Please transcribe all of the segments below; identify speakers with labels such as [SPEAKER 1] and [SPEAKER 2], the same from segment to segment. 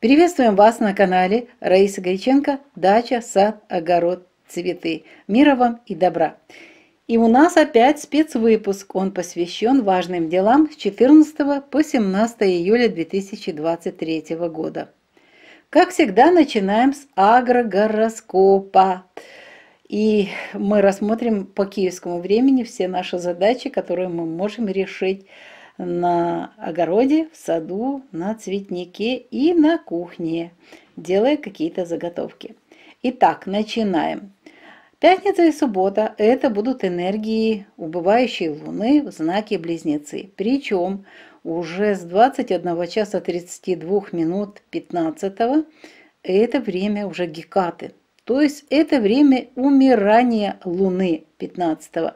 [SPEAKER 1] Приветствуем вас на канале Раиса Греченко «Дача, сад, огород, цветы». Мира вам и добра! И у нас опять спецвыпуск. Он посвящен важным делам с 14 по 17 июля 2023 года. Как всегда, начинаем с агрогороскопа. И мы рассмотрим по киевскому времени все наши задачи, которые мы можем решить на огороде, в саду, на цветнике и на кухне, делая какие-то заготовки. Итак, начинаем. Пятница и суббота – это будут энергии убывающей Луны в знаке Близнецы. Причем уже с 21 часа 32 минут 15 это время уже Гекаты. То есть это время умирания Луны 15 -го.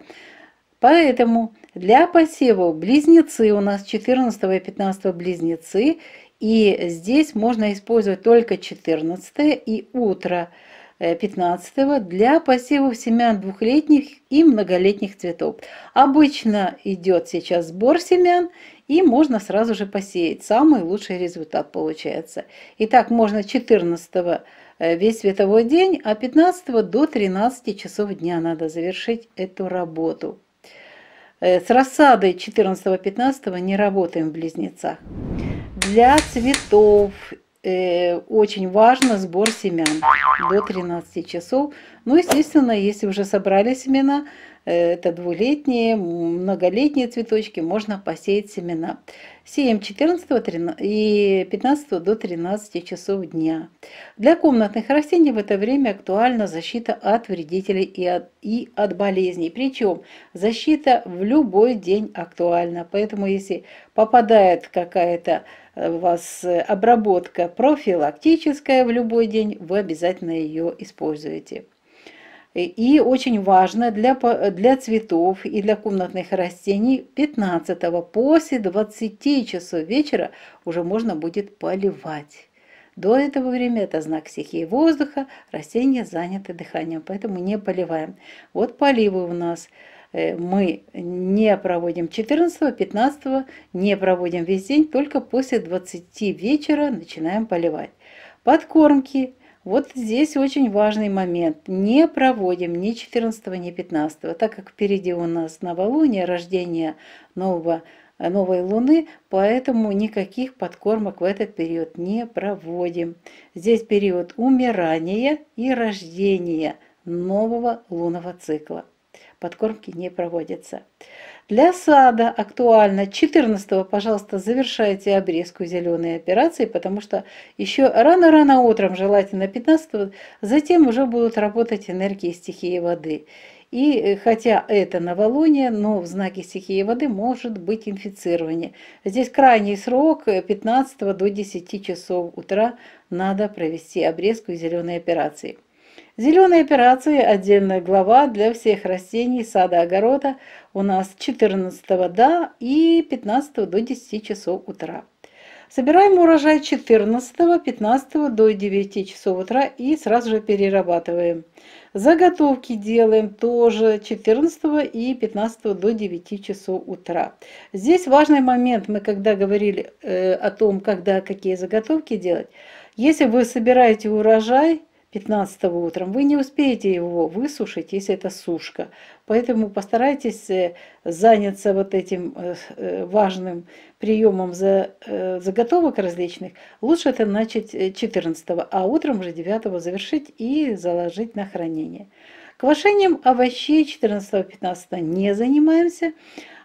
[SPEAKER 1] Поэтому для посевов близнецы, у нас 14 и 15 близнецы, и здесь можно использовать только 14 и утро 15 э, для посевов семян двухлетних и многолетних цветов. Обычно идет сейчас сбор семян, и можно сразу же посеять. Самый лучший результат получается. Итак, можно 14 э, весь световой день, а 15 до 13 часов дня надо завершить эту работу. Э, с рассадой 14-15 не работаем в близнецах. Для цветов э, очень важно сбор семян до 13 часов. Ну, естественно, если уже собрали семена, э, это двулетние, многолетние цветочки, можно посеять семена. 7, 14 и 15 до 13 часов дня. Для комнатных растений в это время актуальна защита от вредителей и от, и от болезней. Причем защита в любой день актуальна. Поэтому если попадает какая-то э, у вас обработка профилактическая в любой день, вы обязательно ее используете. И очень важно для, для цветов и для комнатных растений 15 после 20 часов вечера уже можно будет поливать. До этого времени это знак стихии воздуха, растения заняты дыханием, поэтому не поливаем. Вот поливы у нас э, мы не проводим 14, 15, не проводим весь день, только после 20 вечера начинаем поливать. Подкормки – вот здесь очень важный момент. Не проводим ни 14, ни 15, так как впереди у нас новолуние, рождение нового э, новой луны, поэтому никаких подкормок в этот период не проводим. Здесь период умирания и рождения нового лунного цикла подкормки не проводятся. Для сада актуально 14 пожалуйста, завершайте обрезку зеленой операции, потому что еще рано-рано утром, желательно 15 затем уже будут работать энергии стихии воды. И э, хотя это новолуние, но в знаке стихии воды может быть инфицирование. Здесь крайний срок 15 э, до 10 часов утра надо провести обрезку зеленой зеленые операции. Зеленые операции – отдельная глава для всех растений сада огорода у нас 14 до и 15 до 10 часов утра. Собираем урожай 14, 15 до 9 часов утра и сразу же перерабатываем. Заготовки делаем тоже 14 и 15 до 9 часов утра. Здесь важный момент, мы когда говорили э, о том, когда какие заготовки делать. Если вы собираете урожай, 15 утром, вы не успеете его высушить, если это сушка. Поэтому постарайтесь э, заняться вот этим э, э, важным приемом заготовок различных. Лучше это начать 14, а утром уже 9 завершить и заложить на хранение. Квашением овощей 14-15 не занимаемся.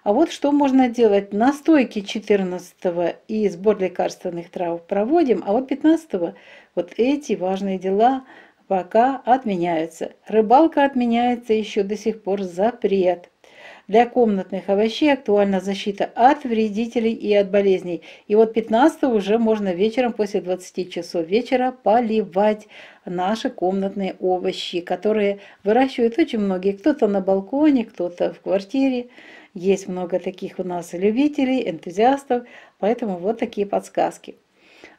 [SPEAKER 1] А вот что можно делать. Настойки 14 и сбор лекарственных трав проводим, а вот 15 вот эти важные дела – пока отменяются. Рыбалка отменяется еще до сих пор запрет. Для комнатных овощей актуальна защита от вредителей и от болезней. И вот 15 уже можно вечером после 20 часов вечера поливать наши комнатные овощи, которые выращивают очень многие. Кто-то на балконе, кто-то в квартире. Есть много таких у нас любителей, энтузиастов, поэтому вот такие подсказки.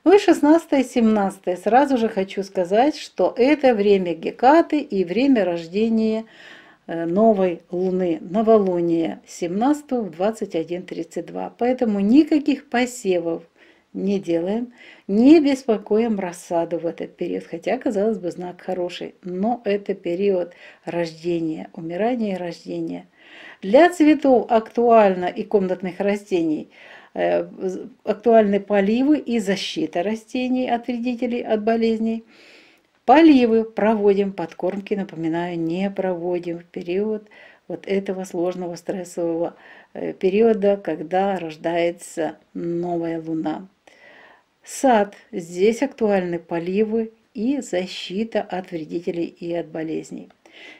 [SPEAKER 1] Ну и 16-17. Сразу же хочу сказать, что это время Гекаты и время рождения э, новой луны, новолуния 17 в 21.32. Поэтому никаких посевов не делаем, не беспокоим рассаду в этот период, хотя, казалось бы, знак хороший, но это период рождения, умирания и рождения. Для цветов актуально и комнатных растений – Э, актуальны поливы и защита растений от вредителей, от болезней. Поливы проводим, подкормки, напоминаю, не проводим в период вот этого сложного стрессового э, периода, когда рождается новая луна. Сад. Здесь актуальны поливы и защита от вредителей и от болезней.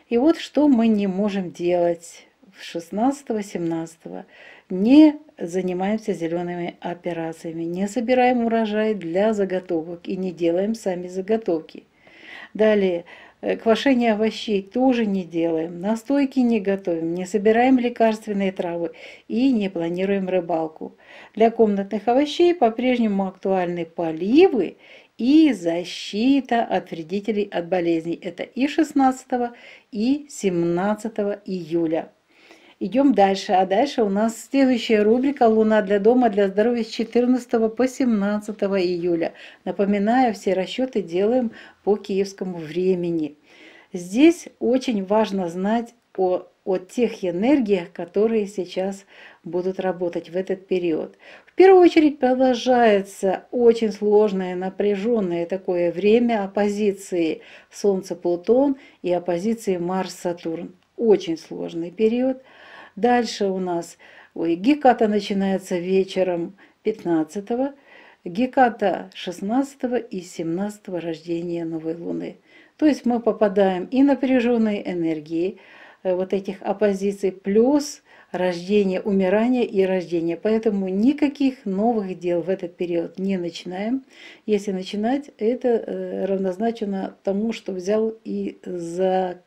[SPEAKER 1] И вот что мы не можем делать 16-17 не занимаемся зелеными операциями, не собираем урожай для заготовок и не делаем сами заготовки. Далее, э, квашение овощей тоже не делаем, настойки не готовим, не собираем лекарственные травы и не планируем рыбалку. Для комнатных овощей по-прежнему актуальны поливы и защита от вредителей от болезней. Это и 16, и 17 июля. Идем дальше. А дальше у нас следующая рубрика «Луна для дома для здоровья» с 14 по 17 июля. Напоминаю, все расчеты делаем по киевскому времени. Здесь очень важно знать о, о тех энергиях, которые сейчас будут работать в этот период. В первую очередь продолжается очень сложное, напряженное такое время оппозиции Солнца-Плутон и оппозиции Марс-Сатурн. Очень сложный период – Дальше у нас ой, Геката начинается вечером 15-го, Геката 16 и 17 рождения новой луны. То есть мы попадаем и напряженные энергии э, вот этих оппозиций, плюс рождение, умирание и рождение. Поэтому никаких новых дел в этот период не начинаем. Если начинать, это э, равнозначно тому, что взял и за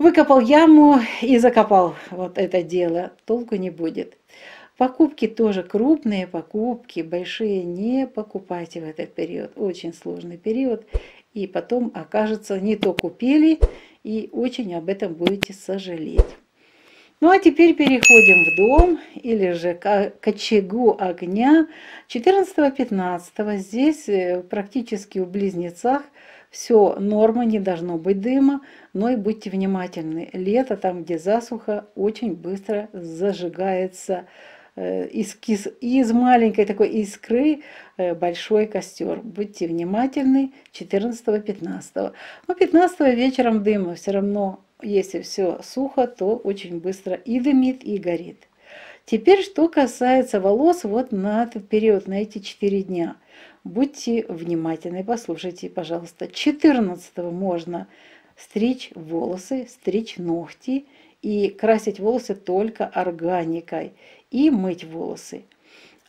[SPEAKER 1] Выкопал яму и закопал вот это дело, толку не будет. Покупки тоже крупные покупки, большие не покупайте в этот период, очень сложный период. И потом окажется, не то купили, и очень об этом будете сожалеть. Ну а теперь переходим в дом или же к очагу огня 14-15. Здесь э, практически в близнецах все, норма, не должно быть дыма, но и будьте внимательны. Лето, там где засуха, очень быстро зажигается э, из, из, из маленькой такой искры э, большой костер. Будьте внимательны 14-15. Но 15 вечером дыма все равно, если все сухо, то очень быстро и дымит, и горит. Теперь, что касается волос вот на этот период, на эти 4 дня – Будьте внимательны, послушайте, пожалуйста. 14 можно стричь волосы, стричь ногти и красить волосы только органикой и мыть волосы.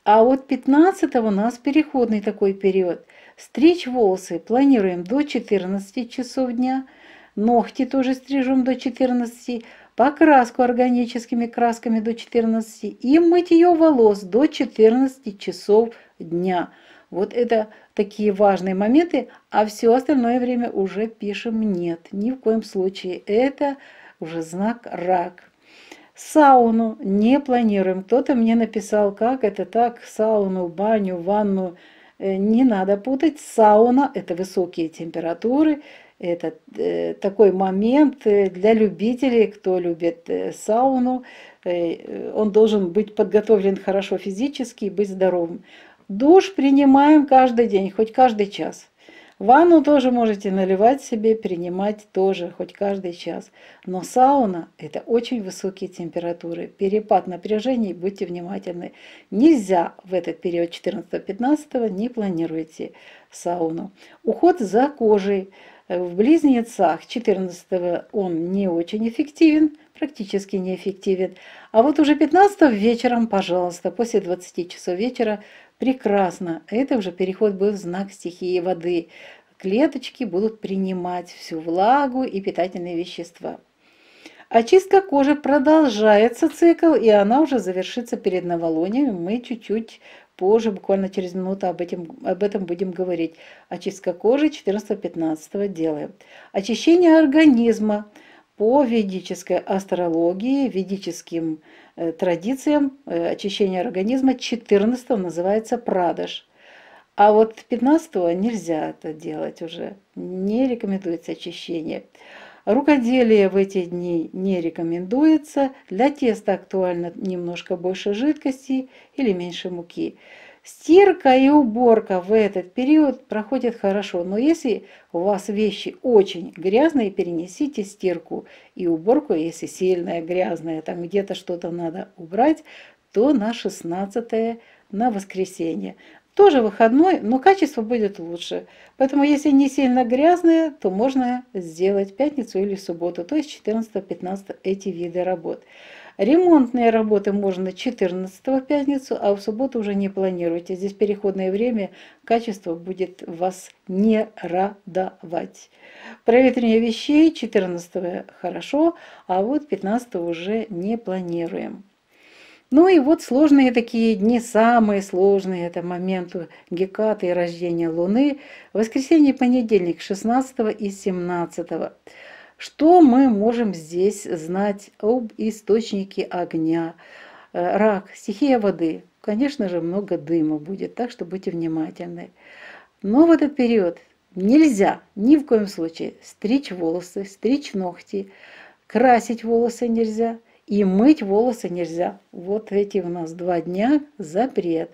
[SPEAKER 1] А вот 15 у нас переходный такой период. Стричь волосы планируем до 14 часов дня, ногти тоже стрижем до 14, покраску органическими красками до 14 и мытье волос до 14 часов дня. Вот это такие важные моменты, а все остальное время уже пишем «нет». Ни в коем случае. Это уже знак «рак». Сауну не планируем. Кто-то мне написал, как это так, сауну, баню, ванну. Э, не надо путать. Сауна – это высокие температуры. Это э, такой момент э, для любителей, кто любит сауну. он должен быть подготовлен хорошо физически и быть здоровым. Душ принимаем каждый день, хоть каждый час. Ванну тоже можете наливать себе, принимать тоже, хоть каждый час. Но сауна – это очень высокие температуры, перепад напряжений, будьте внимательны. Нельзя в этот период 14-15 не планируйте сауну. Уход за кожей. В близнецах 14 он не очень эффективен, практически неэффективен. А вот уже 15 вечером, пожалуйста, после 20 часов вечера Прекрасно. Это уже переход был в знак стихии воды. Клеточки будут принимать всю влагу и питательные вещества. Очистка кожи продолжается цикл, и она уже завершится перед новолунием. Мы чуть-чуть позже, буквально через минуту об этом, об этом будем говорить. Очистка кожи 14-15 делаем. Очищение организма по ведической астрологии, ведическим э, традициям э, очищения организма 14 называется прадаш. А вот 15 нельзя это делать уже, не рекомендуется очищение. Рукоделие в эти дни не рекомендуется, для теста актуально немножко больше жидкости или меньше муки. Стирка и уборка в этот период проходят хорошо, но если у вас вещи очень грязные, перенесите стирку и уборку, а если сильная грязная, там где-то что-то надо убрать, то на 16 на воскресенье. Тоже выходной, но качество будет лучше. Поэтому если не сильно грязные, то можно сделать пятницу или субботу, то есть 14-15 эти виды работ. Ремонтные работы можно 14 в пятницу, а в субботу уже не планируйте. Здесь переходное время, качество будет вас не радовать. Проветривание вещей 14 хорошо, а вот 15 уже не планируем. Ну и вот сложные такие дни, самые сложные, это момент Гекаты и рождения Луны, воскресенье и понедельник 16 и 17. Что мы можем здесь знать об источнике огня? Э, рак, стихия воды. Конечно же, много дыма будет, так что будьте внимательны. Но в этот период нельзя ни в коем случае стричь волосы, стричь ногти, красить волосы нельзя и мыть волосы нельзя. Вот эти у нас два дня запрет.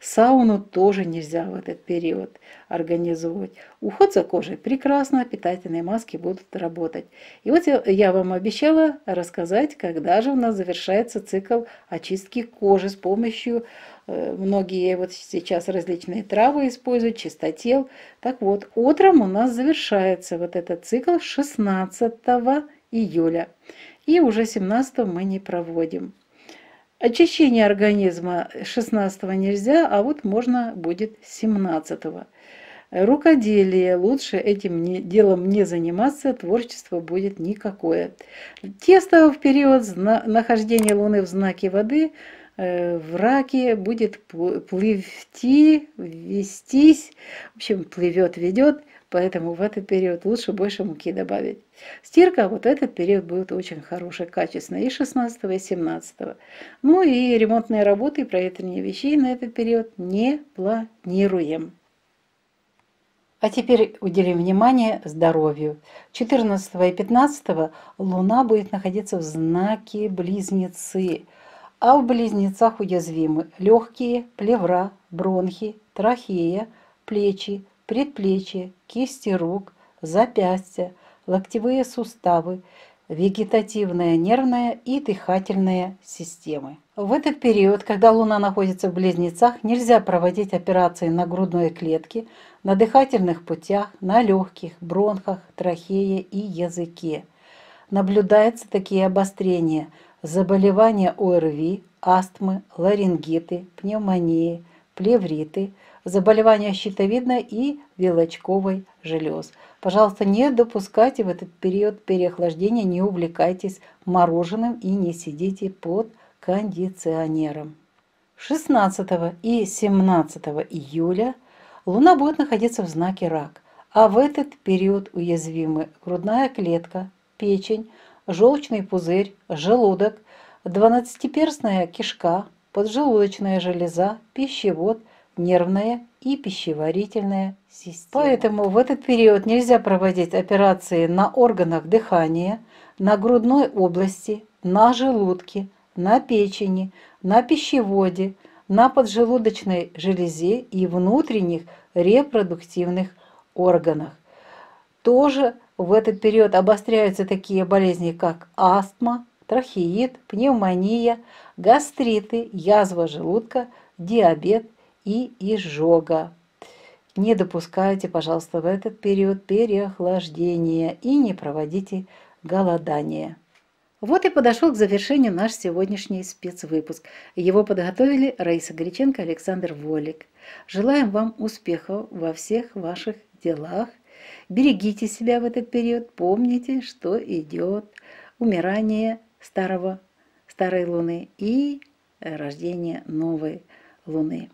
[SPEAKER 1] Сауну тоже нельзя в этот период организовывать. Уход за кожей прекрасно, питательные маски будут работать. И вот я вам обещала рассказать, когда же у нас завершается цикл очистки кожи с помощью э, многие вот сейчас различные травы используют, чистотел. Так вот, утром у нас завершается вот этот цикл 16 июля. И уже 17 мы не проводим. Очищение организма 16 нельзя, а вот можно будет 17. -го. Рукоделие. Лучше этим не, делом не заниматься, творчество будет никакое. Тесто в период нахождения Луны в знаке воды э, в раке будет плывти, вестись, в общем, плывет, ведет поэтому в этот период лучше больше муки добавить. Стирка вот этот период будет очень хорошая, качественная, и 16 и 17 Ну и ремонтные работы и проветривание вещей на этот период не планируем. А теперь уделим внимание здоровью. 14 и 15 Луна будет находиться в знаке Близнецы, а в Близнецах уязвимы легкие, плевра, бронхи, трахея, плечи, предплечья, кисти рук, запястья, локтевые суставы, вегетативная нервная и дыхательная системы. В этот период, когда Луна находится в близнецах, нельзя проводить операции на грудной клетке, на дыхательных путях, на легких, бронхах, трахее и языке. Наблюдаются такие обострения – заболевания ОРВИ, астмы, ларингиты, пневмонии, плевриты – заболевания щитовидной и вилочковой желез. Пожалуйста, не допускайте в этот период переохлаждения, не увлекайтесь мороженым и не сидите под кондиционером. 16 и 17 июля Луна будет находиться в знаке Рак, а в этот период уязвимы грудная клетка, печень, желчный пузырь, желудок, двенадцатиперстная кишка, поджелудочная железа, пищевод – нервная и пищеварительная система. Поэтому в этот период нельзя проводить операции на органах дыхания, на грудной области, на желудке, на печени, на пищеводе, на поджелудочной железе и внутренних репродуктивных органах. Тоже в этот период обостряются такие болезни, как астма, трахеит, пневмония, гастриты, язва желудка, диабет и изжога. Не допускайте, пожалуйста, в этот период переохлаждения и не проводите голодание. Вот и подошел к завершению наш сегодняшний спецвыпуск. Его подготовили Раиса Греченко, Александр Волик. Желаем вам успехов во всех ваших делах. Берегите себя в этот период, помните, что идет умирание старого, старой луны и рождение новой луны.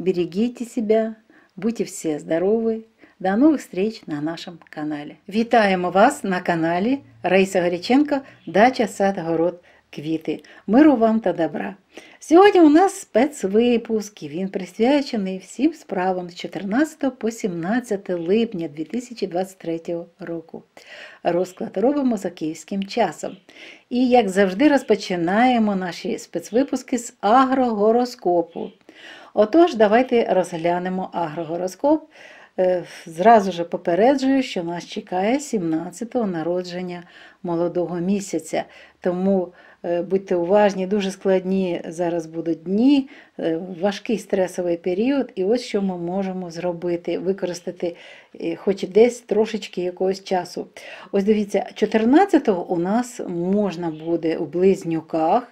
[SPEAKER 1] берегите себя, будьте все здоровы. До новых встреч на нашем канале. Вітаємо вас на каналі Раїса Горяченко, Дача Сад Город Квіти. Миру вам та добра. Сьогодні у нас спецвипуск і він присвячений всім справам з 14 по 17 липня 2023 року. Розклад робимо за київським часом. І, як завжди, розпочинаємо наші спецвипуски з агрогороскопу. Отож, давайте розглянемо агрогороскоп. Е, зразу ж попереджую, що нас чекає 17-го народження молодого місяця. Тому е, будьте уважні, дуже складні зараз будуть дні, е, важкий стресовий період, і ось що ми можемо зробити, використати хоч десь трошечки якогось часу. Ось дивіться, 14-го у нас можна буде у близнюках.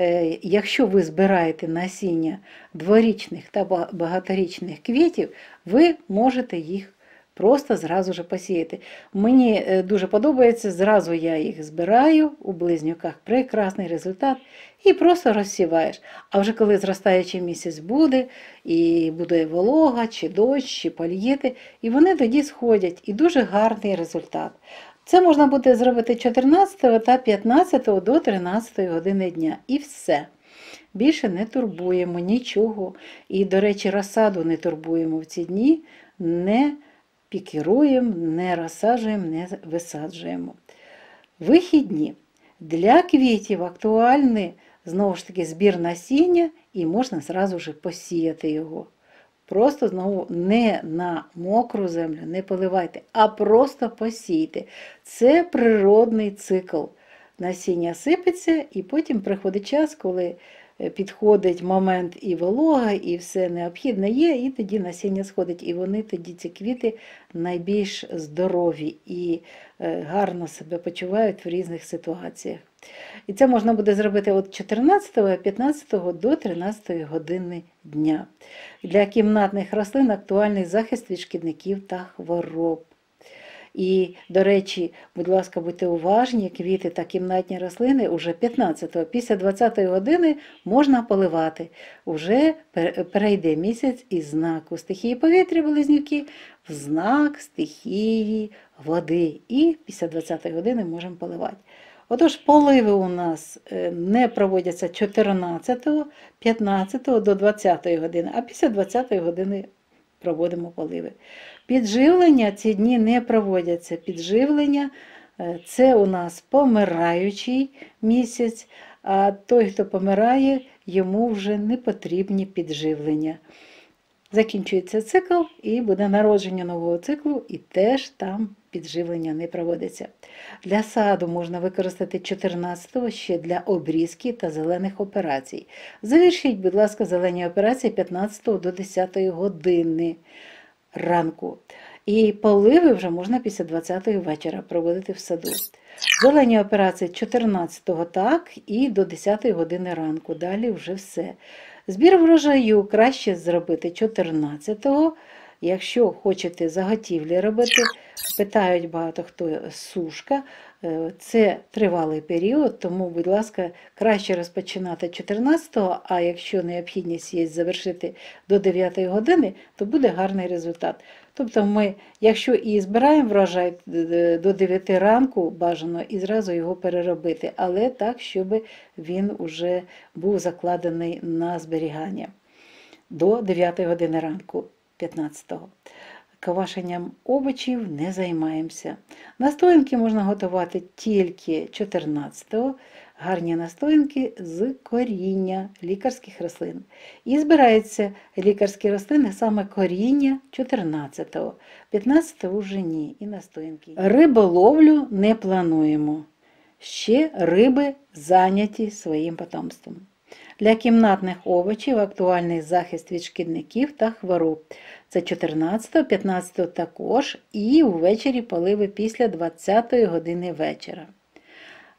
[SPEAKER 1] Е, якщо ви збираєте насіння дворічних та багаторічних квітів, ви можете їх просто зразу же посіяти. Мені е, дуже подобається, зразу я їх збираю у близнюках прекрасний результат і просто розсіваєш. А вже коли зростаючий місяць буде, і буде волога, чи дощ, чи пальєти, і вони тоді сходять, і дуже гарний результат. Це можна буде зробити 14 та 15 до 13 години дня. І все. Більше не турбуємо нічого. І, до речі, розсаду не турбуємо в ці дні, не пікіруємо, не розсаджуємо, не висаджуємо. Вихідні. Для квітів актуальний знову ж таки збір насіння і можна зразу ж посіяти його. Просто знову не на мокру землю не поливайте, а просто посійте. Це природний цикл. Насіння сипеться, і потім приходить час, коли е, підходить момент і волога, і все необхідне є, і тоді насіння сходить. І вони тоді, ці квіти, найбільш здорові і е, гарно себе почувають в різних ситуаціях. І це можна буде зробити від 14, 15 до 13 години дня. Для кімнатних рослин актуальний захист від шкідників та хвороб. І, до речі, будь ласка, будьте уважні, квіти та кімнатні рослини уже 15-го, після 20-ї години можна поливати. Уже перейде місяць із знаку стихії повітря, близнюки, в знак стихії води. І після 20 години можемо поливати. Отож, поливи у нас е, не проводяться 14, 15 до 20 години, а після 20 години проводимо поливи. Підживлення ці дні не проводяться. Підживлення е, це у нас помираючий місяць, а той, хто помирає, йому вже не потрібні підживлення. Закінчується цикл і буде народження нового циклу, і теж там підживлення не проводиться. Для саду можна використати 14-го ще для обрізки та зелених операцій. Завершіть, будь ласка, зелені операції 15 до 10 години ранку. І поливи вже можна після 20-ї вечора проводити в саду. Зелені операції 14-го так і до 10-ї години ранку. Далі вже все. Збір врожаю краще зробити 14-го. Якщо хочете заготівлі робити, питають багато хто е, сушка, е, це тривалий період, тому, будь ласка, краще розпочинати 14-го, а якщо необхідність є завершити до 9 години, то буде гарний результат. Тобто ми, якщо і збираємо врожай е, до 9 ранку, бажано і зразу його переробити, але так, щоб він уже був закладений на зберігання до 9 години ранку. 15-го. Квашенням овочів не займаємося. Настоянки можна готувати тільки 14-го, гарні настоянки з коріння лікарських рослин. І збираються лікарські рослини саме коріння 14-го, 15-го вже ні і настоянки. Риболовлю не плануємо. Ще риби зайняті своїм потомством. Для кімнатних овочів актуальний захист від шкідників та хвороб. Це 14, 15 також і ввечері поливи після 20 ї години вечора.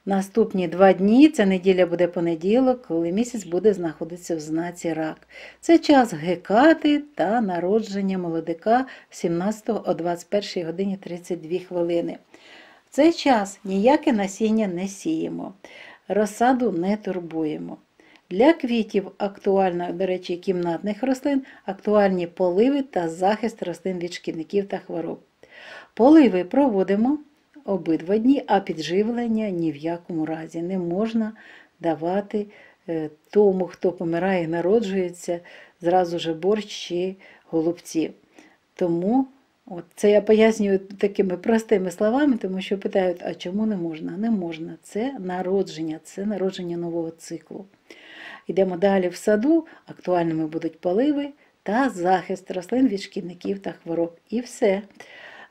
[SPEAKER 1] Наступні два дні, ця неділя буде понеділок, коли місяць буде знаходитися в знаці рак. Це час гекати та народження молодика з 17 о 21 годині 32 хвилини. В цей час ніяке насіння не сіємо, розсаду не турбуємо. Для квітів актуально, до речі, кімнатних рослин, актуальні поливи та захист рослин від шкідників та хвороб. Поливи проводимо обидва дні, а підживлення ні в якому разі не можна давати е, тому, хто помирає і народжується, зразу же борщ чи голубці. Тому от, це я пояснюю такими простими словами, тому що питають, а чому не можна? Не можна. Це народження, це народження нового циклу. Йдемо далі в саду, актуальними будуть поливи та захист рослин від шкідників та хвороб. І все.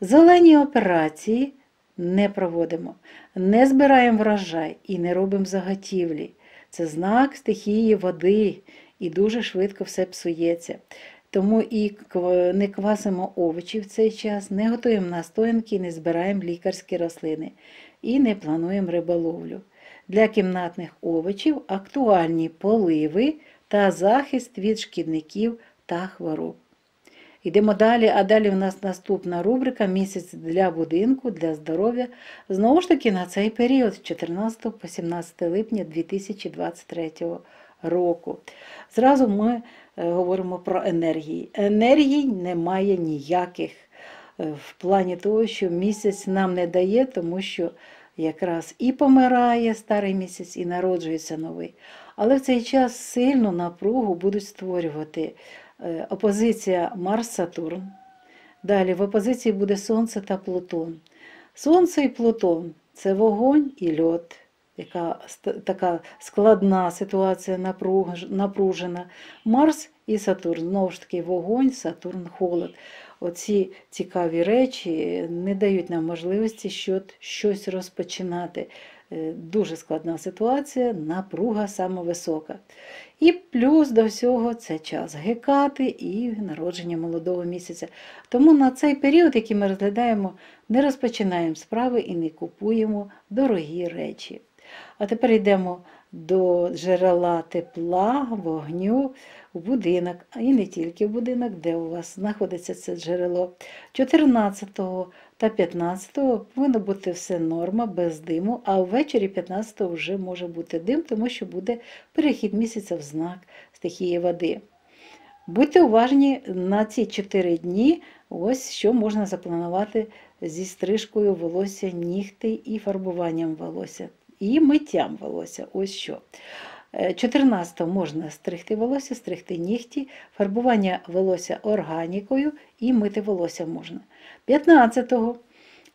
[SPEAKER 1] Зелені операції не проводимо, не збираємо врожай і не робимо заготівлі. Це знак стихії води і дуже швидко все псується. Тому і не квасимо овочі в цей час, не готуємо настоянки, не збираємо лікарські рослини і не плануємо риболовлю. Для кімнатних овочів актуальні поливи та захист від шкідників та хвороб. Йдемо далі, а далі в нас наступна рубрика Місяць для будинку, для здоров'я. Знову ж таки, на цей період з 14 по 17 липня 2023 року. Зразу ми е, говоримо про енергії. Енергій немає ніяких е, в плані того, що місяць нам не дає, тому що якраз і помирає старий місяць, і народжується новий. Але в цей час сильну напругу будуть створювати е, опозиція Марс-Сатурн. Далі в опозиції буде Сонце та Плутон. Сонце і Плутон це вогонь і льот, яка така складна ситуація напружена. Марс і Сатурн знову ж таки вогонь, Сатурн, холод оці цікаві речі не дають нам можливості щось розпочинати. Е, дуже складна ситуація, напруга саме висока. І плюс до всього це час гекати і народження молодого місяця. Тому на цей період, який ми розглядаємо, не розпочинаємо справи і не купуємо дорогі речі. А тепер йдемо до джерела тепла, вогню в будинок, і не тільки будинок, де у вас знаходиться це джерело. 14 та 15 повинно бути все норма, без диму, а ввечері 15 вже може бути дим, тому що буде перехід місяця в знак стихії води. Будьте уважні на ці 4 дні, ось що можна запланувати зі стрижкою волосся, нігти і фарбуванням волосся, і миттям волосся. Ось що. 14 можна стригти волосся, стригти нігті, фарбування волосся органікою і мити волосся можна. 15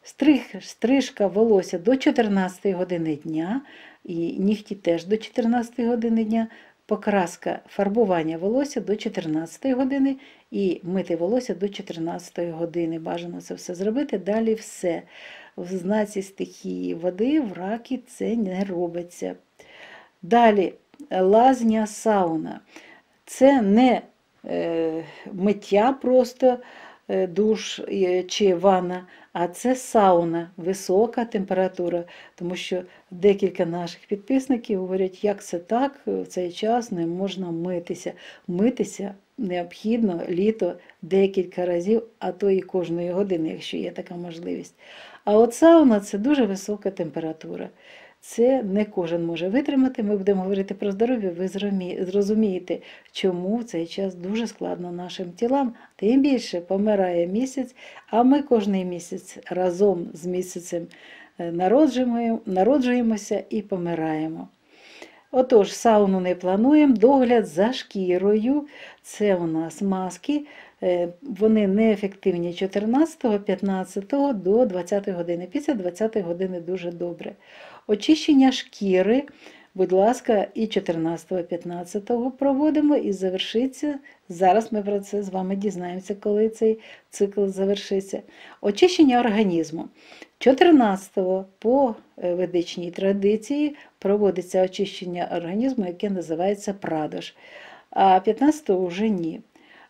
[SPEAKER 1] стриг, стрижка волосся до 14 години дня, і нігті теж до 14 години дня, покраска фарбування волосся до 14 години і мити волосся до 14 години. Бажано це все зробити, далі все. В знаці стихії води в ракі це не робиться. Далі лазня сауна. Це не е, миття просто е, душ чи ванна, а це сауна, висока температура, тому що декілька наших підписників говорять, як це так, в цей час не можна митися. Митися необхідно літо декілька разів, а то і кожної години, якщо є така можливість. А от сауна це дуже висока температура. Це не кожен може витримати. Ми будемо говорити про здоров'я, ви зрозумієте, чому в цей час дуже складно нашим тілам, тим більше помирає місяць, а ми кожен місяць разом з місяцем е, народжуємося і помираємо. Отож, сауну не плануємо, догляд за шкірою. Це у нас маски. Е, вони неефективні 14, 15 до 20 години. Після 20 години дуже добре очищення шкіри, будь ласка, і 14-15 проводимо і завершиться. Зараз ми про це з вами дізнаємося, коли цей цикл завершиться. Очищення організму. 14 го по е, ведичній традиції проводиться очищення організму, яке називається прадош, А 15 го вже ні.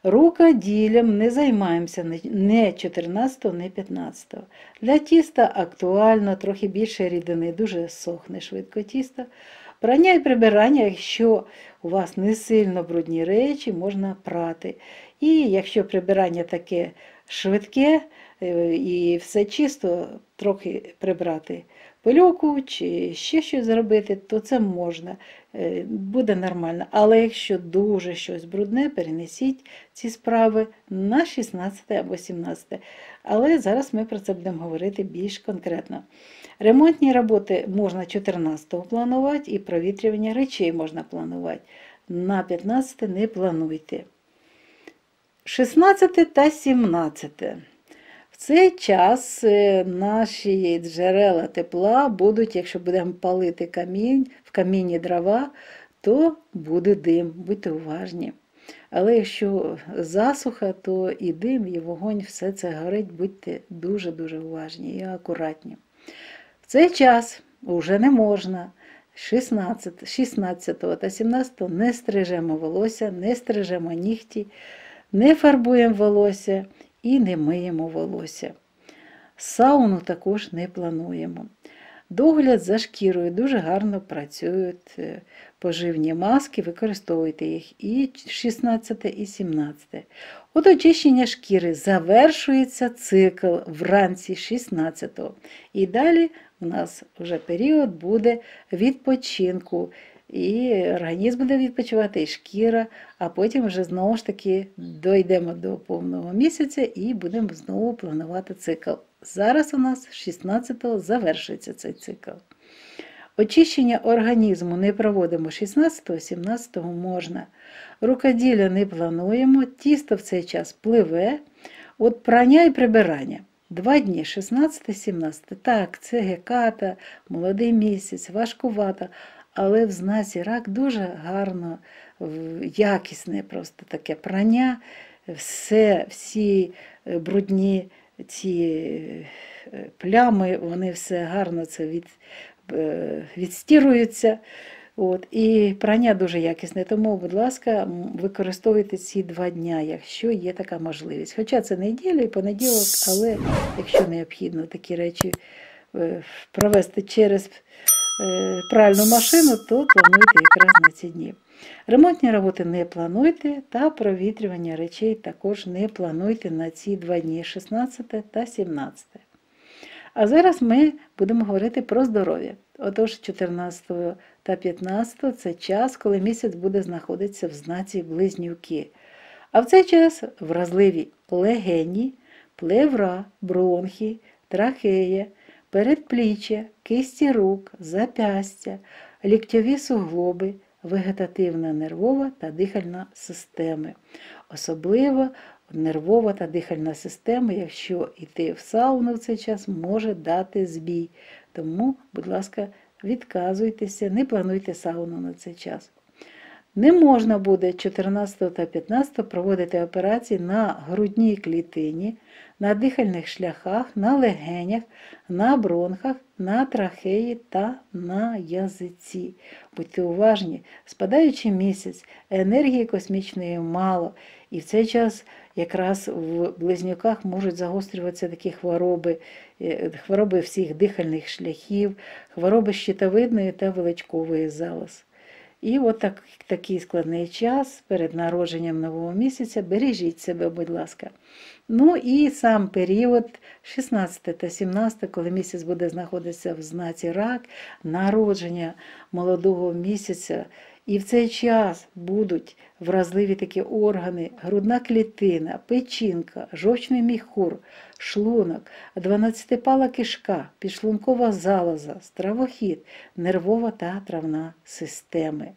[SPEAKER 1] Рукоділлям не займаємося не 14, не 15. Для тіста актуально, трохи більше рідини, дуже сохне швидко тісто. Прання і прибирання, якщо у вас не сильно брудні речі, можна прати. І якщо прибирання таке швидке е, і все чисто, трохи прибрати пилюку чи ще щось зробити, то це можна, е, буде нормально. Але якщо дуже щось брудне, перенесіть ці справи на 16 або 17. Але зараз ми про це будемо говорити більш конкретно. Ремонтні роботи можна 14-го планувати і провітрювання речей можна планувати. На 15 не плануйте. 16 та 17 цей час е, наші джерела тепла будуть, якщо будемо палити камінь, в камінні дрова, то буде дим, будьте уважні. Але якщо засуха, то і дим, і вогонь, все це горить, будьте дуже-дуже уважні і акуратні. В цей час вже не можна. 16 16 та 17 не стрижемо волосся, не стрижемо нігті, не фарбуємо волосся, і не миємо волосся. Сауну також не плануємо. Догляд за шкірою дуже гарно працюють е, поживні маски, використовуйте їх і 16, і 17. От очищення шкіри завершується цикл вранці 16 І далі у нас вже період буде відпочинку і організм буде відпочивати, і шкіра, а потім вже знову ж таки дійдемо до повного місяця і будемо знову планувати цикл. Зараз у нас 16-го завершується цей цикл. Очищення організму не проводимо 16-го, 17-го можна. Рукоділля не плануємо, тісто в цей час пливе. От прання і прибирання. Два дні 16-17. Так, це геката, молодий місяць, важкувато але в знасі рак дуже гарно, якісне просто таке прання, все, всі е, брудні ці е, плями, вони все гарно це від, е, відстіруються. От, І прання дуже якісне, тому, будь ласка, використовуйте ці два дня, якщо є така можливість. Хоча це неділя і понеділок, але якщо необхідно такі речі провести через Е, пральну машину, то плануйте якраз на ці дні. Ремонтні роботи не плануйте, та провітрювання речей також не плануйте на ці два дні 16 та 17. А зараз ми будемо говорити про здоров'я. Отож, 14 та 15 це час, коли місяць буде знаходитися в знаці близнюки. А в цей час вразливі легені, плевра, бронхи, трахея передпліччя, кисті рук, запястя, ліктьові суглоби, вегетативна нервова та дихальна системи. Особливо нервова та дихальна система, якщо йти в сауну в цей час, може дати збій. Тому, будь ласка, відказуйтеся, не плануйте сауну на цей час. Не можна буде 14 та 15 проводити операції на грудній клітині, на дихальних шляхах, на легенях, на бронхах, на трахеї та на язиці. Будьте уважні, спадаючи місяць, енергії космічної мало, і в цей час якраз в близнюках можуть загострюватися такі хвороби, е, хвороби всіх дихальних шляхів, хвороби щитовидної та величкової залоз. І от так, такий складний час перед народженням нового місяця. Бережіть себе, будь ласка. Ну і сам період 16 та 17, коли місяць буде знаходитися в знаці рак, народження молодого місяця. І в цей час будуть вразливі такі органи, грудна клітина, печінка, жовчний міхур, шлунок, 12-пала кишка, підшлункова залоза, стравохід, нервова та травна системи.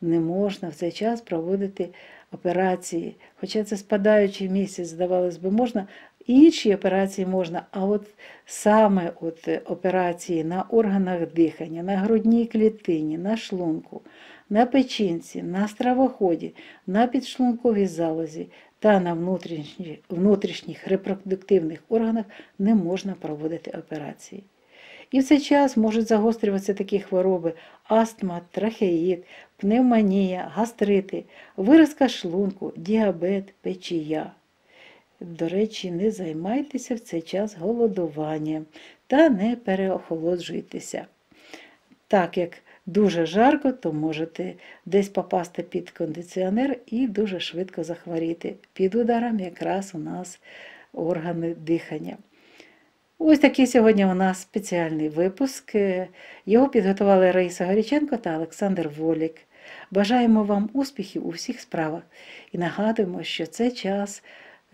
[SPEAKER 1] Не можна в цей час проводити операції. Хоча це спадаючий місяць, здавалось би, можна. Інші операції можна, а от саме от е, операції на органах дихання, на грудній клітині, на шлунку на печінці, на стравоході, на підшлунковій залозі та на внутрішніх, внутрішніх репродуктивних органах не можна проводити операції. І в цей час можуть загострюватися такі хвороби: астма, трахеїд, пневмонія, гастрити, виразка шлунку, діабет, печія. До речі, не займайтеся в цей час голодуванням та не переохолоджуйтеся. Так як дуже жарко, то можете десь попасти під кондиціонер і дуже швидко захворіти. Під ударом якраз у нас органи дихання. Ось такий сьогодні у нас спеціальний випуск. Його підготували Раїса Горіченко та Олександр Волік. Бажаємо вам успіхів у всіх справах і нагадуємо, що це час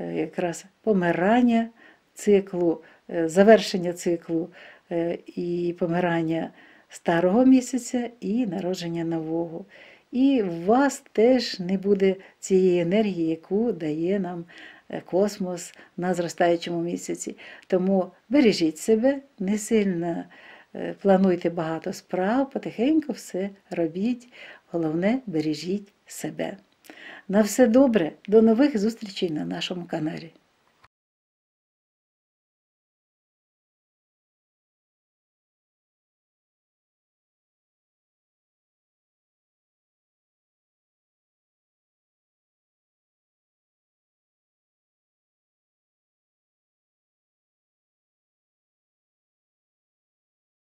[SPEAKER 1] е, якраз помирання циклу, е, завершення циклу е, і помирання старого місяця і народження нового. І у вас теж не буде цієї енергії, яку дає нам е, космос на зростаючому місяці. Тому бережіть себе, не сильно е, плануйте багато справ, потихеньку все робіть. Головне, бережіть себе. На все добре, до нових зустрічей на нашому каналі.